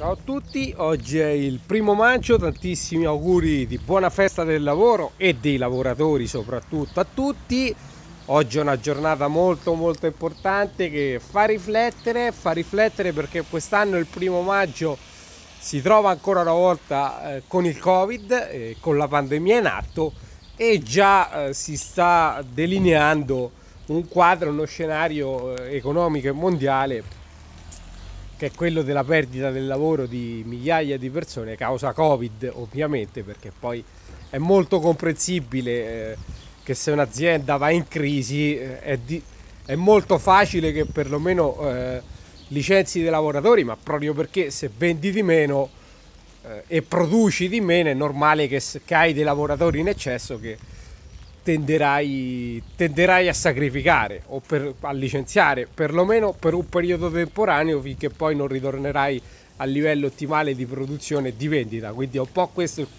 Ciao a tutti, oggi è il primo maggio, tantissimi auguri di buona festa del lavoro e dei lavoratori soprattutto a tutti. Oggi è una giornata molto molto importante che fa riflettere, fa riflettere perché quest'anno il primo maggio si trova ancora una volta eh, con il Covid, eh, con la pandemia in atto e già eh, si sta delineando un quadro, uno scenario economico e mondiale che è quello della perdita del lavoro di migliaia di persone causa Covid, ovviamente, perché poi è molto comprensibile eh, che se un'azienda va in crisi eh, è, di, è, molto facile che perlomeno eh, licenzi dei lavoratori, ma proprio perché se vendi di meno eh, e produci di meno è normale che, che hai dei lavoratori in eccesso che tenderai, tenderai a sacrificare o per, a licenziare, perlomeno per un periodo temporaneo finché poi non ritornerai al livello ottimale di produzione e di vendita. Quindi è un po' questo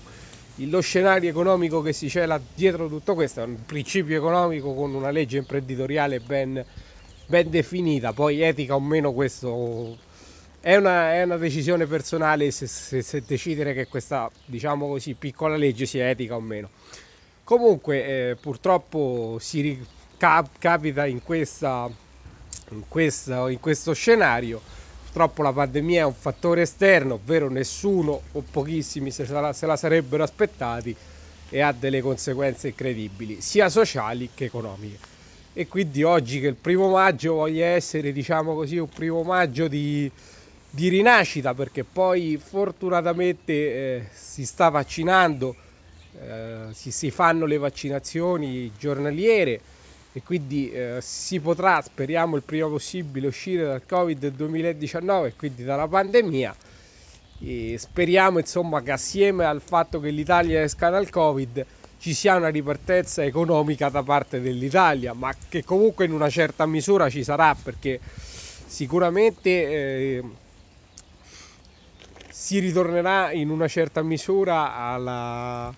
lo scenario economico che si cela dietro tutto questo, è un principio economico con una legge imprenditoriale ben, ben definita, poi etica o meno questo... È una, è una, decisione personale se, se, se decidere che questa diciamo così, piccola legge sia etica o meno. Comunque eh, purtroppo si cap- capita in, questa, in, questa, in questo scenario purtroppo la pandemia è un fattore esterno, ovvero nessuno o pochissimi se la, se la, sarebbero aspettati e ha delle conseguenze incredibili, sia sociali che economiche. E quindi oggi che il primo maggio voglia essere, diciamo così, un primo maggio di, di rinascita, perché poi fortunatamente eh, si sta vaccinando eh, si, si, fanno le vaccinazioni giornaliere e quindi eh, si potrà, speriamo il prima possibile, uscire dal Covid 2019, e quindi dalla pandemia. E speriamo insomma che assieme al fatto che l'Italia esca dal Covid ci sia una ripartenza economica da parte dell'Italia, ma che comunque in una certa misura ci sarà perché sicuramente eh, si ritornerà in una certa misura alla,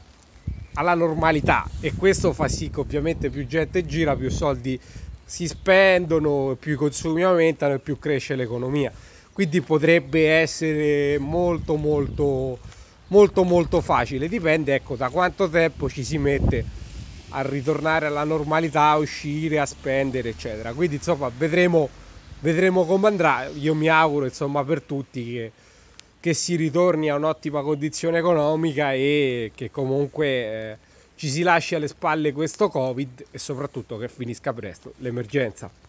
alla normalità e questo fa sì che ovviamente più gente gira, più soldi si spendono, più i consumi aumentano e più cresce l'economia. Quindi potrebbe essere molto molto molto molto facile, dipende ecco da quanto tempo ci si mette a ritornare alla normalità, a uscire, a spendere, eccetera. Quindi insomma vedremo vedremo come andrà. Io mi auguro insomma per tutti che che si ritorni a un'ottima condizione economica e che comunque eh, ci si lasci alle spalle questo Covid e soprattutto che finisca presto l'emergenza.